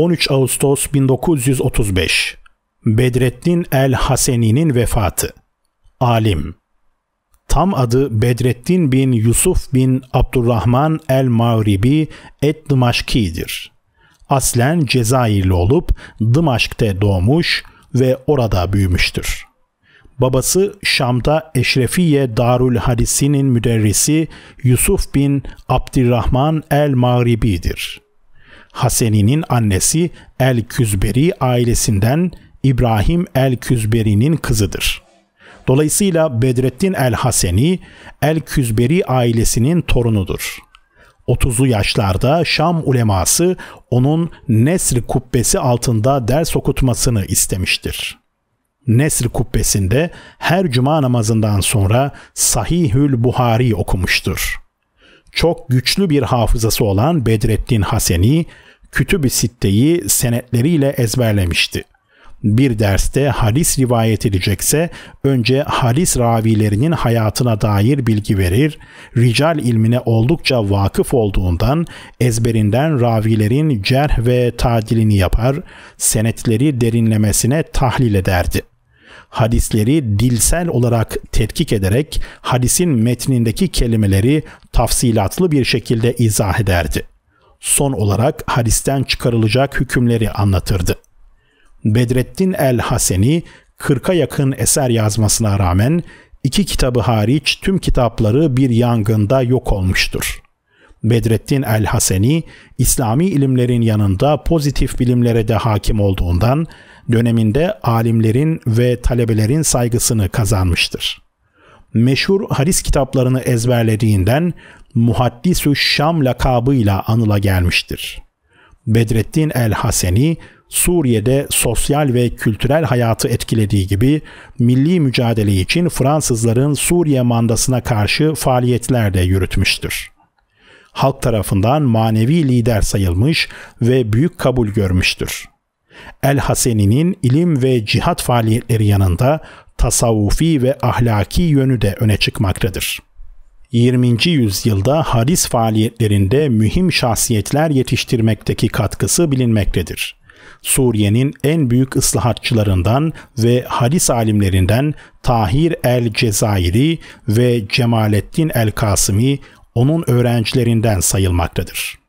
13 Ağustos 1935 Bedrettin el Haseni'nin vefatı Alim Tam adı Bedrettin bin Yusuf bin Abdurrahman el Mağribi et Dımaşki'dir. Aslen Cezayirli olup Dımaşk'te doğmuş ve orada büyümüştür. Babası Şam'da Eşrefiye Darül Hadisi'nin müderrisi Yusuf bin Abdurrahman el Mağribi'dir.'' Haseni'nin annesi El Küzberi ailesinden İbrahim El Küzberi'nin kızıdır. Dolayısıyla Bedrettin El Haseni El Küzberi ailesinin torunudur. 30'lu yaşlarda Şam uleması onun Nesr kubbesi altında ders okutmasını istemiştir. Nesr kubbesinde her cuma namazından sonra Sahihül Buhari okumuştur çok güçlü bir hafızası olan Bedrettin Haseni, Kütüb-i Sitte'yi senetleriyle ezberlemişti. Bir derste hadis rivayet edilecekse önce hadis ravilerinin hayatına dair bilgi verir, rical ilmine oldukça vakıf olduğundan ezberinden ravilerin cerh ve tadilini yapar, senetleri derinlemesine tahlil ederdi hadisleri dilsel olarak tetkik ederek hadisin metnindeki kelimeleri tafsilatlı bir şekilde izah ederdi. Son olarak hadisten çıkarılacak hükümleri anlatırdı. Bedrettin el-Haseni 40'a yakın eser yazmasına rağmen iki kitabı hariç tüm kitapları bir yangında yok olmuştur. Bedrettin el-Haseni İslami ilimlerin yanında pozitif bilimlere de hakim olduğundan döneminde alimlerin ve talebelerin saygısını kazanmıştır. Meşhur haris kitaplarını ezberlediğinden Muhaddisü Şam lakabıyla anıla gelmiştir. Bedrettin el-Haseni Suriye'de sosyal ve kültürel hayatı etkilediği gibi milli mücadele için Fransızların Suriye mandasına karşı faaliyetler de yürütmüştür. Halk tarafından manevi lider sayılmış ve büyük kabul görmüştür. El Haseni'nin ilim ve cihat faaliyetleri yanında tasavvufi ve ahlaki yönü de öne çıkmaktadır. 20. yüzyılda hadis faaliyetlerinde mühim şahsiyetler yetiştirmekteki katkısı bilinmektedir. Suriye'nin en büyük ıslahatçılarından ve hadis alimlerinden Tahir el Cezayiri ve Cemalettin el Kasimi onun öğrencilerinden sayılmaktadır.